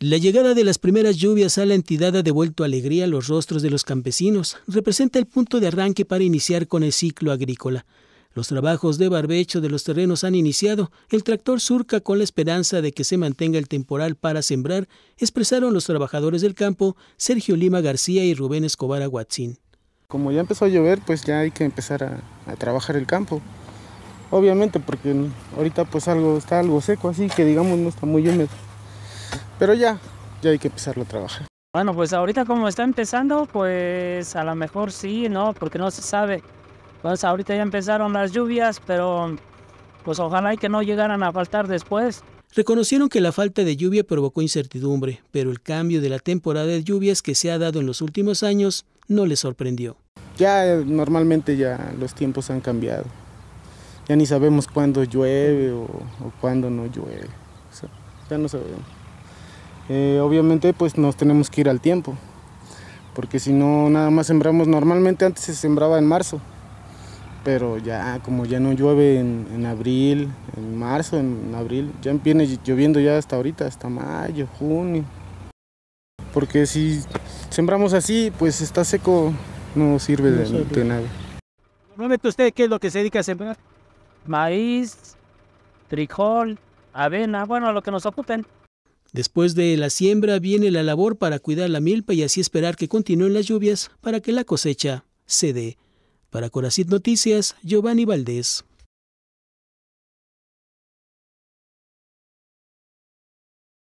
La llegada de las primeras lluvias a la entidad ha devuelto alegría a los rostros de los campesinos. Representa el punto de arranque para iniciar con el ciclo agrícola. Los trabajos de barbecho de los terrenos han iniciado. El tractor surca con la esperanza de que se mantenga el temporal para sembrar, expresaron los trabajadores del campo Sergio Lima García y Rubén Escobar Aguatzín. Como ya empezó a llover, pues ya hay que empezar a, trabajar el campo. Obviamente, porque ahorita pues algo está algo seco, así que digamos no está muy húmedo. Pero ya, ya hay que empezarlo a trabajar. Bueno, pues ahorita como está empezando, pues a lo mejor sí, ¿no? Porque no se sabe. Pues ahorita ya empezaron las lluvias, pero pues ojalá que no llegaran a faltar después. Reconocieron que la falta de lluvia provocó incertidumbre, pero el cambio de la temporada de lluvias que se ha dado en los últimos años no les sorprendió. Ya eh, normalmente ya los tiempos han cambiado. Ya ni sabemos cuándo llueve o, o cuándo no llueve. ya no sabemos. Eh, obviamente pues nos tenemos que ir al tiempo, porque si no nada más sembramos, normalmente antes se sembraba en marzo, pero ya como ya no llueve en, abril, en marzo, en, abril, ya viene lloviendo ya hasta ahorita, hasta mayo, junio, porque si sembramos así pues está seco, no sirve de, nada. Normalmente usted qué es lo que se dedica a sembrar? Maíz, frijol, avena, bueno, lo que nos ocupen. Después de la siembra viene la labor para cuidar la milpa y así esperar que continúen las lluvias para que la cosecha se dé. Para Coracid Noticias, Giovanni Valdés.